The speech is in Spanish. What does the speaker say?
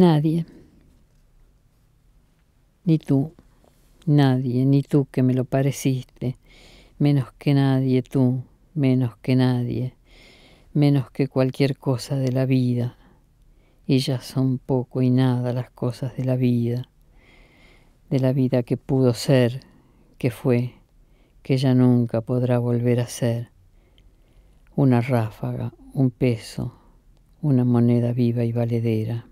Nadie. Ni tú, nadie, ni tú que me lo pareciste, menos que nadie tú, menos que nadie, menos que cualquier cosa de la vida. Y ya son poco y nada las cosas de la vida, de la vida que pudo ser, que fue, que ya nunca podrá volver a ser. Una ráfaga, un peso, una moneda viva y valedera.